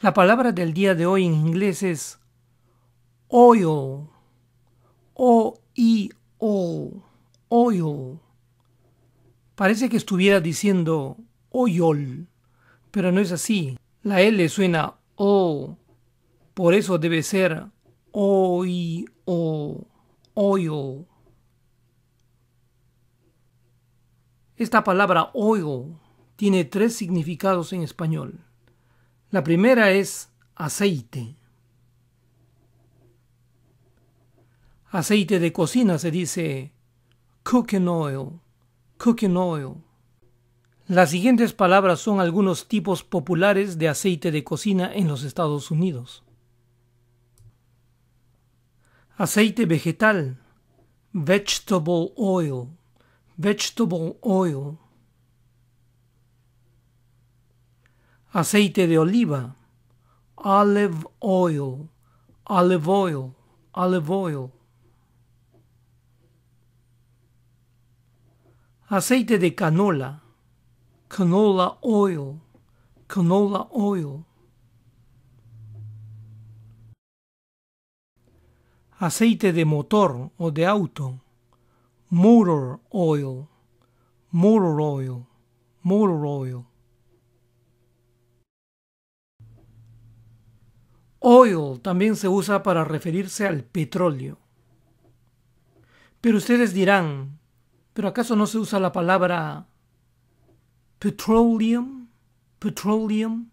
La palabra del día de hoy en inglés es oil. O I O Parece que estuviera diciendo oyol, pero no es así. La e L suena O. Por eso debe ser i O oil. Esta palabra oil tiene tres significados en español. La primera es aceite. Aceite de cocina se dice cooking oil, cooking oil. Las siguientes palabras son algunos tipos populares de aceite de cocina en los Estados Unidos. Aceite vegetal, vegetable oil, vegetable oil. aceite de oliva, olive oil, olive oil, olive oil. Aceite de canola, canola oil, canola oil. Aceite de motor o de auto, motor oil, motor oil, motor oil. Oil también se usa para referirse al petróleo. Pero ustedes dirán, ¿pero acaso no se usa la palabra petroleum? Petroleum.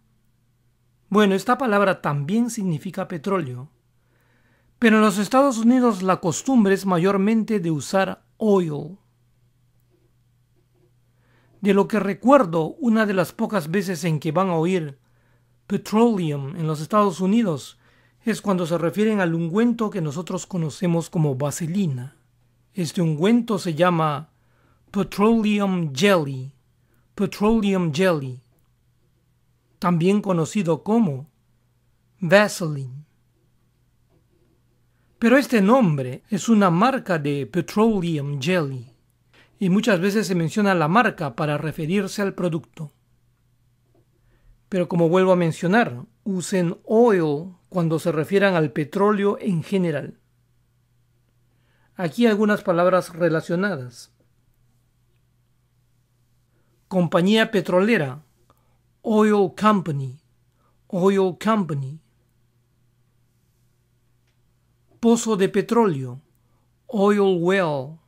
Bueno, esta palabra también significa petróleo. Pero en los Estados Unidos la costumbre es mayormente de usar oil. De lo que recuerdo, una de las pocas veces en que van a oír petroleum en los Estados Unidos es cuando se refieren al ungüento que nosotros conocemos como vaselina. Este ungüento se llama petroleum jelly, petroleum jelly, también conocido como Vaseline. Pero este nombre es una marca de petroleum jelly y muchas veces se menciona la marca para referirse al producto. Pero como vuelvo a mencionar, usen oil cuando se refieran al petróleo en general. Aquí algunas palabras relacionadas. Compañía petrolera, oil company, oil company. Pozo de petróleo, oil well,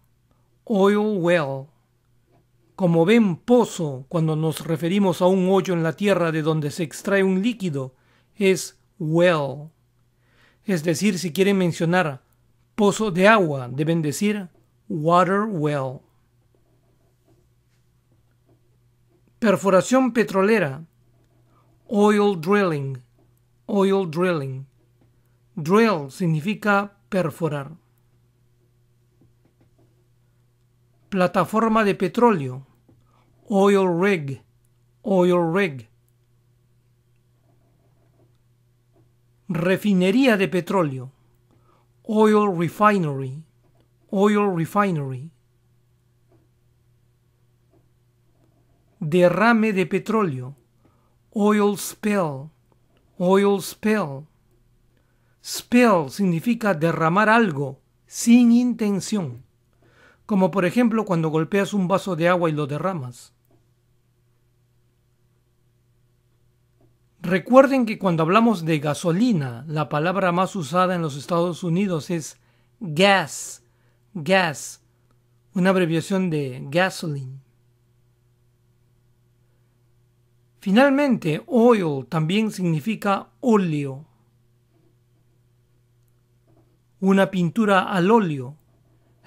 oil well como ven pozo cuando nos referimos a un hoyo en la tierra de donde se extrae un líquido, es well. Es decir, si quieren mencionar pozo de agua, deben decir water well. Perforación petrolera, oil drilling, oil drilling. Drill significa perforar. plataforma de petróleo, oil rig, oil rig, refinería de petróleo, oil refinery, oil refinery, derrame de petróleo, oil spill, oil spill. Spill significa derramar algo sin intención como por ejemplo cuando golpeas un vaso de agua y lo derramas. Recuerden que cuando hablamos de gasolina, la palabra más usada en los Estados Unidos es gas, gas, una abreviación de gasoline. Finalmente, oil también significa óleo, una pintura al óleo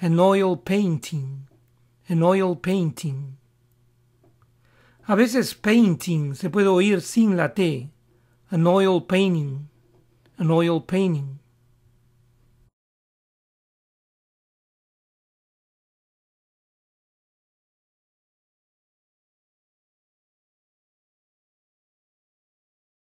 an oil painting, an oil painting. A veces painting se puede oír sin la T, an oil painting, an oil painting.